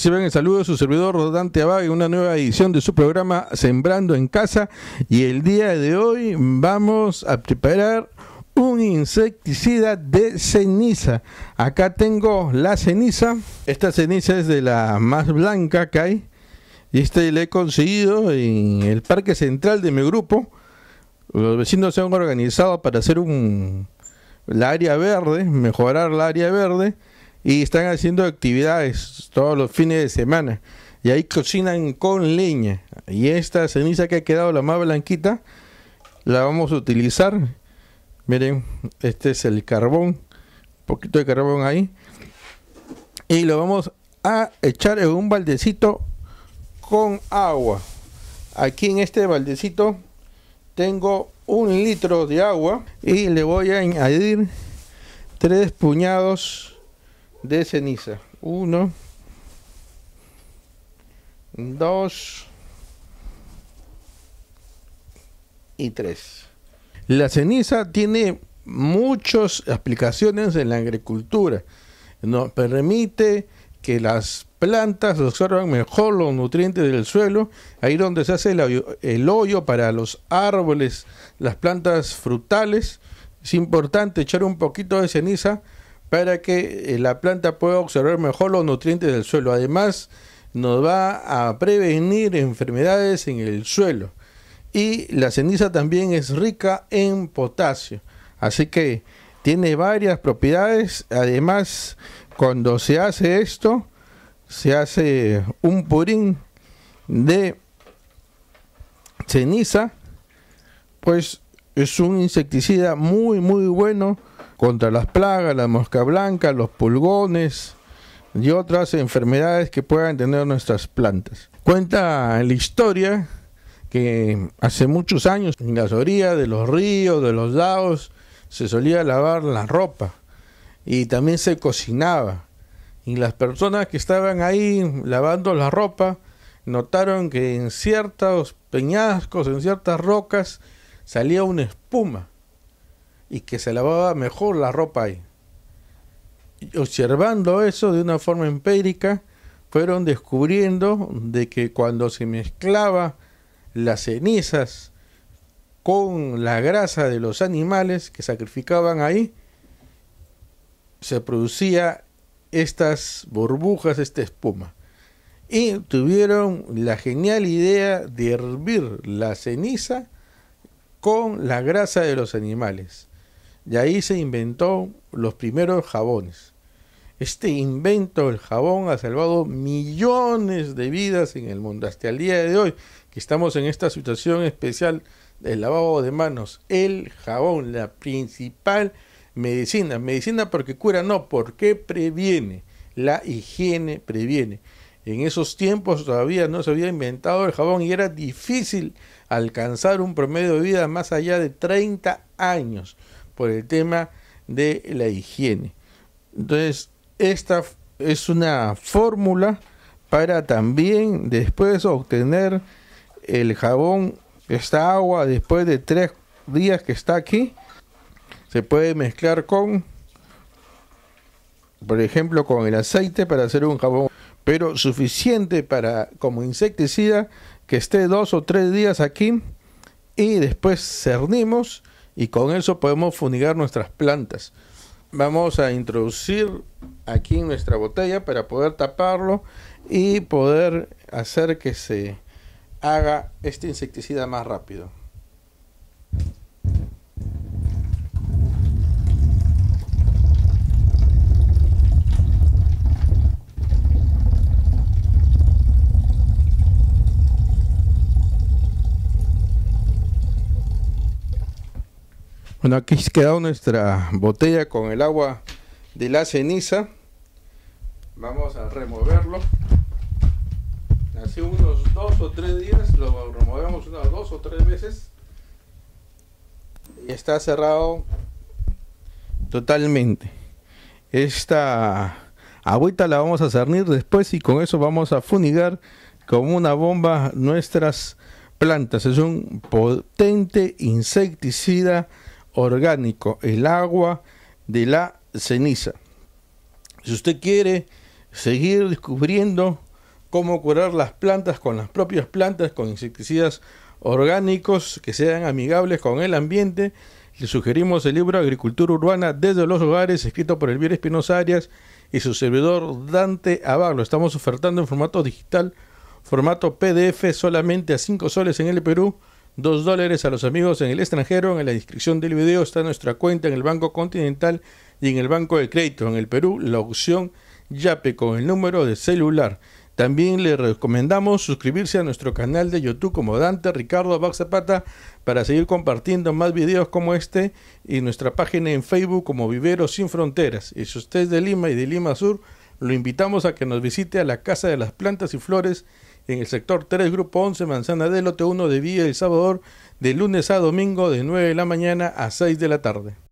Reciben el saludo de su servidor rodante Abad una nueva edición de su programa Sembrando en Casa. Y el día de hoy vamos a preparar un insecticida de ceniza. Acá tengo la ceniza. Esta ceniza es de la más blanca que hay. Y este la he conseguido en el parque central de mi grupo. Los vecinos se han organizado para hacer un área verde, mejorar la área verde y están haciendo actividades todos los fines de semana. Y ahí cocinan con leña. Y esta ceniza que ha quedado la más blanquita, la vamos a utilizar. Miren, este es el carbón, un poquito de carbón ahí. Y lo vamos a echar en un baldecito con agua. Aquí en este baldecito tengo un litro de agua y le voy a añadir tres puñados de ceniza. Uno, dos y tres. La ceniza tiene muchas aplicaciones en la agricultura. Nos permite que las plantas absorban mejor los nutrientes del suelo, ahí donde se hace el hoyo para los árboles, las plantas frutales. Es importante echar un poquito de ceniza para que eh, la planta pueda observar mejor los nutrientes del suelo. Además, nos va a prevenir enfermedades en el suelo. Y la ceniza también es rica en potasio. Así que tiene varias propiedades. Además, cuando se hace esto, se hace un purín de ceniza, pues es un insecticida muy, muy bueno contra las plagas, la mosca blanca, los pulgones y otras enfermedades que puedan tener nuestras plantas. Cuenta la historia que hace muchos años en la orillas de los ríos, de los lagos, se solía lavar la ropa y también se cocinaba. Y las personas que estaban ahí lavando la ropa notaron que en ciertos peñascos, en ciertas rocas, salía una espuma y que se lavaba mejor la ropa ahí. observando eso de una forma empírica, fueron descubriendo de que cuando se mezclaba las cenizas con la grasa de los animales que sacrificaban ahí, se producía estas burbujas, esta espuma. Y tuvieron la genial idea de hervir la ceniza con la grasa de los animales. De ahí se inventó los primeros jabones. Este invento del jabón ha salvado millones de vidas en el mundo. Hasta el día de hoy, que estamos en esta situación especial del lavado de manos, el jabón, la principal medicina. Medicina porque cura, no, porque previene. La higiene previene. En esos tiempos todavía no se había inventado el jabón y era difícil alcanzar un promedio de vida más allá de 30 años por el tema de la higiene. Entonces, esta es una fórmula para también después obtener el jabón, esta agua, después de tres días que está aquí, se puede mezclar con, por ejemplo, con el aceite para hacer un jabón, pero suficiente para como insecticida que esté dos o tres días aquí y después cernimos y con eso podemos funigar nuestras plantas. Vamos a introducir aquí en nuestra botella para poder taparlo y poder hacer que se haga este insecticida más rápido. Bueno, aquí ha quedado nuestra botella con el agua de la ceniza. Vamos a removerlo. Hace unos dos o tres días lo removemos unas dos o tres veces. Y está cerrado totalmente. Esta agüita la vamos a cernir después y con eso vamos a funigar como una bomba nuestras plantas. Es un potente insecticida orgánico, el agua de la ceniza. Si usted quiere seguir descubriendo cómo curar las plantas con las propias plantas, con insecticidas orgánicos que sean amigables con el ambiente, le sugerimos el libro Agricultura Urbana desde los hogares, escrito por Elvira Espinosa Arias y su servidor Dante Abad. estamos ofertando en formato digital, formato PDF, solamente a 5 soles en el Perú 2 dólares a los amigos en el extranjero. En la descripción del video está nuestra cuenta en el Banco Continental y en el Banco de Crédito en el Perú, la opción YAPE con el número de celular. También le recomendamos suscribirse a nuestro canal de YouTube como Dante Ricardo Zapata para seguir compartiendo más videos como este y nuestra página en Facebook como Viveros Sin Fronteras. Y si usted es de Lima y de Lima Sur, lo invitamos a que nos visite a la Casa de las Plantas y Flores en el sector 3, Grupo 11, Manzana del Lote 1 de Villa El Salvador, de lunes a domingo de 9 de la mañana a 6 de la tarde.